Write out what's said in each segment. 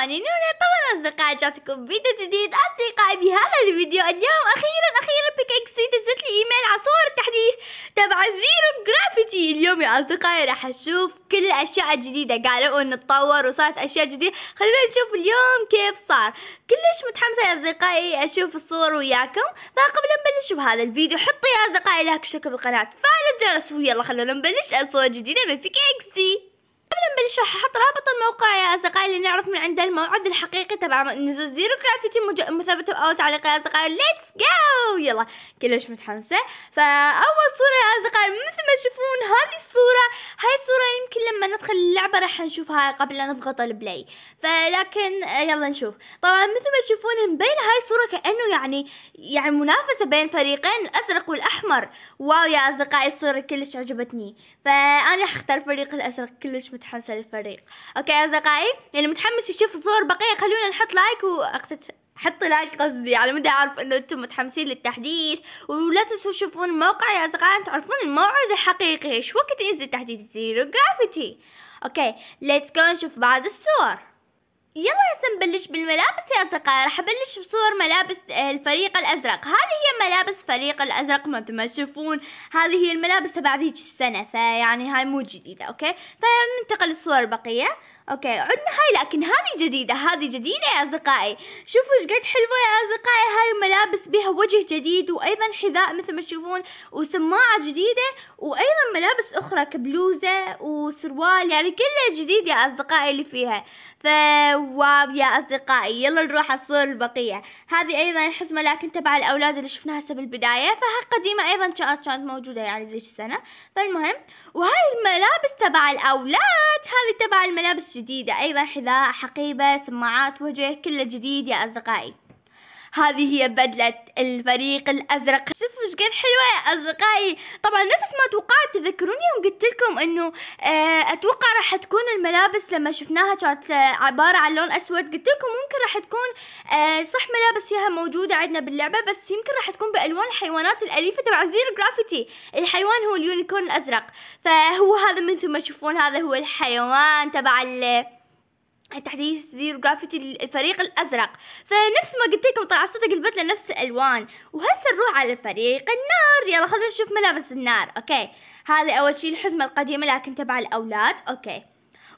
أخواني هنا طبعا أصدقائي جاتكم فيديو جديد أصدقائي بهذا الفيديو اليوم أخيرا أخيرا بيك إكسي دزت لي إيميل على صور التحديث تبع زيرو جرافيتي اليوم يا أصدقائي راح أشوف كل الأشياء الجديدة قالوا إنه تطور وصارت أشياء جديدة خلينا نشوف اليوم كيف صار كلش متحمسة يا أصدقائي أشوف الصور وياكم فقبل ما نبلش بهذا الفيديو حطوا يا أصدقائي لايك وشكر بالقناة فعل الجرس ويلا خلونا نبلش الصور الجديدة من بيك إكسي قبل ما نبلش راح احط رابط الموقع يا اصدقائي اللي نعرف من عنده الموعد الحقيقي تبع نزول زيرو جرافيتي مثبت او تعليق يا اصدقائي ليتس جو يلا كلش متحمسه فاول صوره يا اصدقائي مثل ما تشوفون هذه الصوره هاي الصوره يمكن لما ندخل اللعبه راح نشوفها قبل لا نضغط البلاي فلكن يلا نشوف طبعا مثل ما تشوفون مبين هاي الصوره كانه يعني يعني منافسه بين فريقين الازرق والاحمر واو يا اصدقائي الصوره كلش عجبتني فانا اختار فريق الازرق كلش متحمسه متحمسة للفريق اوكي اصدقائي اللي يعني متحمس يشوف الصور بقية خلونا نحط لايك واقصد حط لايك قصدي على مدى اعرف انه انتم متحمسين للتحديث ولا تنسوا تشوفون موقعي يا اصدقائي تعرفون الموعد الحقيقي ايش وقت ينزل تحديث زيرو جرافيتي اوكي ليتس جو نشوف بعض الصور يلا هسه نبلش بالملابس يا أصدقائي راح أبلش بصور ملابس آه، الفريق الأزرق هذه هي ملابس فريق الأزرق مثل ما تشوفون هذه هي الملابس تبع ذيك السنة فيعني هاي مو جديدة أوكي فننتقل للصور البقية اوكي عدنا هاي لكن هذه جديدة هذه جديدة يا اصدقائي شوفوا ايش قد حلوة يا اصدقائي هاي الملابس بها وجه جديد وايضا حذاء مثل ما تشوفون وسماعة جديدة وايضا ملابس اخرى كبلوزة وسروال يعني كلها جديد يا اصدقائي اللي فيها ف يا اصدقائي يلا نروح الصور البقية هذه ايضا حزمة لكن تبع الاولاد اللي شفناها هسه بالبداية فها قديمة ايضا كانت كانت موجودة يعني ذيك السنة فالمهم وهاي الملابس تبع الأولاد هذه تبع الملابس جديدة أيضا حذاء حقيبة سماعات وجه كله جديد يا أصدقائي هذه هي بدلة الفريق الأزرق شوفوا ايش قد حلوة يا أصدقائي طبعا نفس ما توقعت تذكرون يوم قلت لكم أنه آه، أتوقع راح تكون الملابس لما شفناها كانت عبارة عن لون أسود قلت لكم ممكن راح تكون آه، صح ملابس فيها موجودة عندنا باللعبة بس يمكن راح تكون بألوان الحيوانات الأليفة تبع زيرو جرافيتي الحيوان هو اليونيكورن الأزرق فهو هذا من ثم تشوفون هذا هو الحيوان تبع تحديث زيرو جرافيتي للفريق الازرق فنفس ما قلت لكم طلع صدق البدله نفس الالوان وهسه نروح على فريق النار يلا خلينا نشوف ملابس النار اوكي هذا اول شيء الحزمه القديمه لكن تبع الاولاد اوكي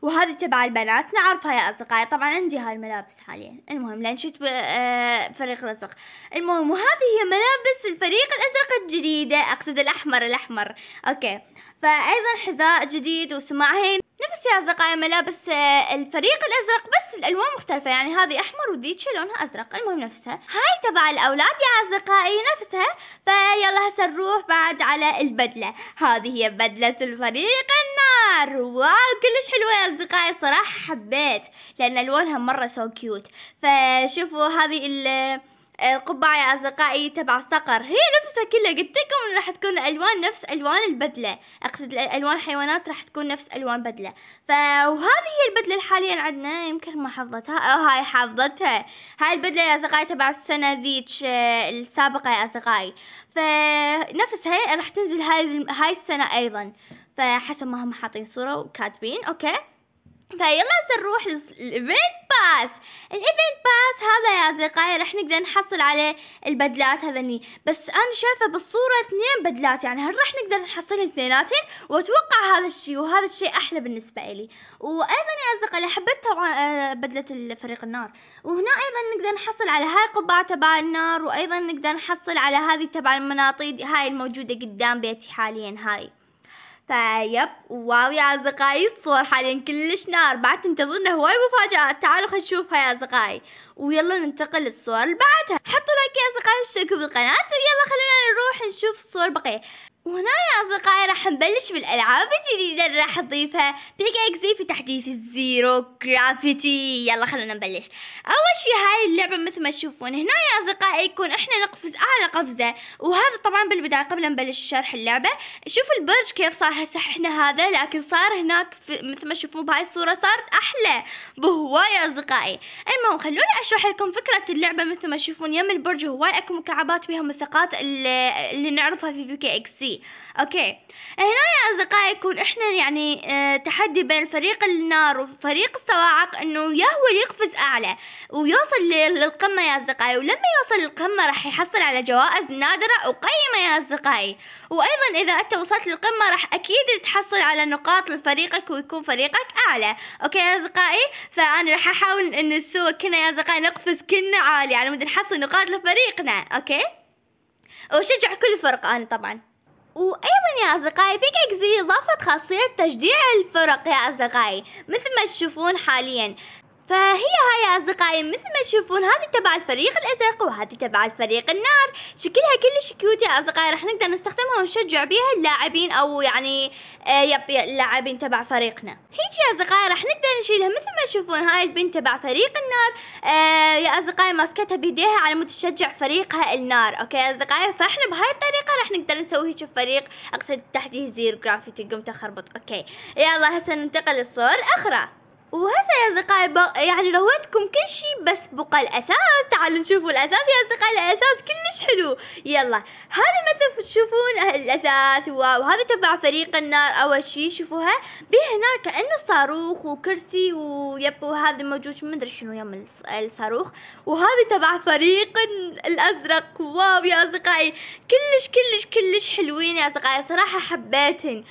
وهذه تبع البنات نعرفها يا اصدقائي طبعا عندي هاي الملابس حاليا المهم لان شفت آه، فريق الازرق المهم وهذه هي ملابس الفريق الازرق الجديده اقصد الاحمر الاحمر اوكي فايضا حذاء جديد وسماعين نفس يا أصدقائي ملابس آه، الفريق الأزرق بس الألوان مختلفة يعني هذه أحمر وذيك لونها أزرق المهم نفسها هاي تبع الأولاد يا أصدقائي نفسها فيلا هسه نروح بعد على البدلة هذه هي بدلة الفريق النار واو كلش حلوة يا أصدقائي صراحة حبيت لأن ألوانها مرة سو كيوت فشوفوا هذه ال القبعة يا أصدقائي تبع صقر هي نفسها كلها قلت لكم راح تكون الألوان نفس ألوان البدلة أقصد الألوان الحيوانات راح تكون نفس ألوان بدلة فهذه هي البدلة الحالية عندنا يمكن ما حفظتها أو هاي حفظتها هاي البدلة يا أصدقائي تبع السنة ذيك آه، السابقة يا أصدقائي فنفسها راح تنزل هاي هاي السنة أيضا فحسب ما هم حاطين صورة وكاتبين أوكي فيلا نروح الايفنت باس الايفنت باس هذا يا اصدقائي رح نقدر نحصل على البدلات هذني بس انا شايفه بالصوره اثنين بدلات يعني هل رح نقدر نحصل اثنيناتهم واتوقع هذا الشيء وهذا الشيء احلى بالنسبه لي وايضا يا اصدقائي حبيت طبعا آه، بدله الفريق النار وهنا ايضا نقدر نحصل على هاي القبعه تبع النار وايضا نقدر نحصل على هذه تبع المناطيد هاي الموجوده قدام بيتي حاليا هاي فيب واو يا أصدقائي الصور حاليا كلش نار بعد تنتظرنا هواي مفاجآت تعالوا خلينا نشوفها يا أصدقائي ويلا ننتقل للصور اللي بعدها حطوا لايك يا أصدقائي واشتركوا بالقناة ويلا خلينا نروح نشوف الصور بقية وهنا يا أصدقائي راح نبلش بالألعاب الجديدة اللي راح أضيفها بيجاكزي في تحديث الزيرو جرافيتي يلا خلونا نبلش أول شي هاي اللعبة مثل ما تشوفون هنا يا أصدقائي يكون إحنا نقفز أعلى قفزة وهذا طبعا بالبداية قبل نبلش شرح اللعبة شوفوا البرج كيف صار هسه إحنا هذا لكن صار هناك مثل ما تشوفون بهاي الصورة صارت أحلى بهواي أصدقائي المهم خلوني أشرح لكم فكرة اللعبة مثل ما تشوفون يم البرج هواي أكو مكعبات بها مساقات اللي نعرفها في بي كي فيه اوكي هنا يا اصدقائي يكون احنا يعني اه تحدي بين فريق النار وفريق الصواعق انه يا هو يقفز اعلى ويوصل للقمة يا اصدقائي ولما يوصل للقمة راح يحصل على جوائز نادرة وقيمة يا اصدقائي وايضا اذا انت وصلت للقمة راح اكيد تحصل على نقاط لفريقك ويكون فريقك اعلى اوكي يا اصدقائي فانا راح احاول ان السوق كنا يا اصدقائي نقفز كنا عالي على يعني مود نحصل نقاط لفريقنا اوكي وشجع كل فرق انا طبعا وايضا يا اصدقائي بيج اكس اضافه خاصيه تشجيع الفرق يا اصدقائي مثل ما تشوفون حاليا فهي هاي يا أصدقائي مثل ما تشوفون هذه تبع الفريق الأزرق وهذه تبع الفريق النار شكلها كلش كيوت يا أصدقائي راح نقدر نستخدمها ونشجع بيها اللاعبين أو يعني آه، يب اللاعبين تبع فريقنا هيك يا أصدقائي راح نقدر نشيلها مثل ما تشوفون هاي البنت تبع فريق النار آه، يا أصدقائي ماسكتها بيديها على متشجع فريقها النار أوكي يا أصدقائي فإحنا بهاي الطريقة راح نقدر نسوي هيك فريق أقصد تحديث زير جرافيتي قمت أخربط أوكي يلا هسه ننتقل للصور الاخرى وهسه يا أصدقائي بق... يعني لويتكم كل شيء بس بقى الأساس تعالوا نشوفوا الأساس يا أصدقائي الأساس كلش حلو يلا هذا مثل تشوفون الأساس واو هذا تبع فريق النار أول شيء شوفوها بهنا كأنه صاروخ وكرسي ويبو هذا موجود ما أدري شنو يم الصاروخ وهذا تبع فريق الأزرق واو يا أصدقائي كلش كلش كلش حلوين يا أصدقائي صراحة حبيتهم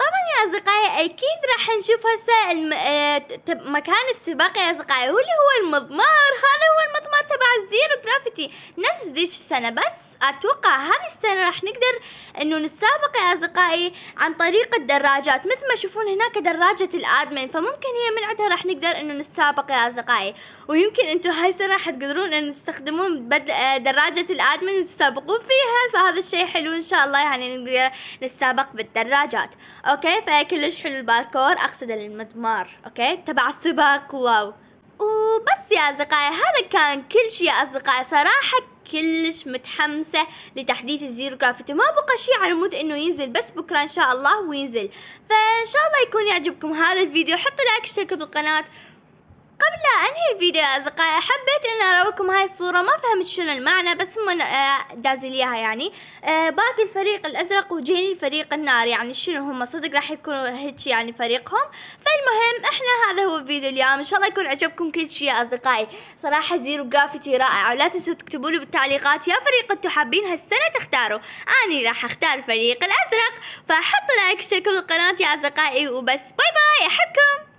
طبعا يا أصدقائي أكيد راح نشوف هسه الم... آه... مكان السباق يا أصدقائي هو اللي هو المضمار هذا هو المضمار تبع الزيرو جرافيتي نفس ذيش السنة بس أتوقع هذه السنة راح نقدر أنه نتسابق يا أصدقائي عن طريق الدراجات مثل ما تشوفون هناك دراجة الآدمن فممكن هي من عندها راح نقدر أنه نتسابق يا أصدقائي ويمكن أنتم هاي السنة راح تقدرون أن تستخدمون آه، دراجة الآدمن وتسابقون فيها فهذا الشيء حلو إن شاء الله يعني نقدر نتسابق بالدراجات أوكي فكلش حلو الباركور أقصد المضمار أوكي تبع السباق واو وبس يا أصدقائي هذا كان كل شيء يا أصدقائي صراحة كلش متحمسة لتحديث الزيرو جرافيتي ما بقى شي على مود انه ينزل بس بكرة ان شاء الله وينزل فان شاء الله يكون يعجبكم هذا الفيديو حطوا لايك اشتركوا بالقناة قبل لا انهي الفيديو يا اصدقائي حبيت ان اراويكم هاي الصورة ما فهمت شنو المعنى بس هم آه، اياها يعني آه، باقي الفريق الازرق وجيني الفريق النار يعني شنو هم صدق راح يكونوا هيك يعني فريقهم فالمهم احنا هذا هو الفيديو اليوم ان شاء الله يكون عجبكم كل شيء يا اصدقائي صراحة زيرو جرافيتي رائع ولا تنسوا تكتبوا لي بالتعليقات يا فريق انتم حابين هالسنة تختاروا اني راح اختار الفريق الازرق فحطوا لايك اشتركوا بالقناة يا اصدقائي وبس باي باي احبكم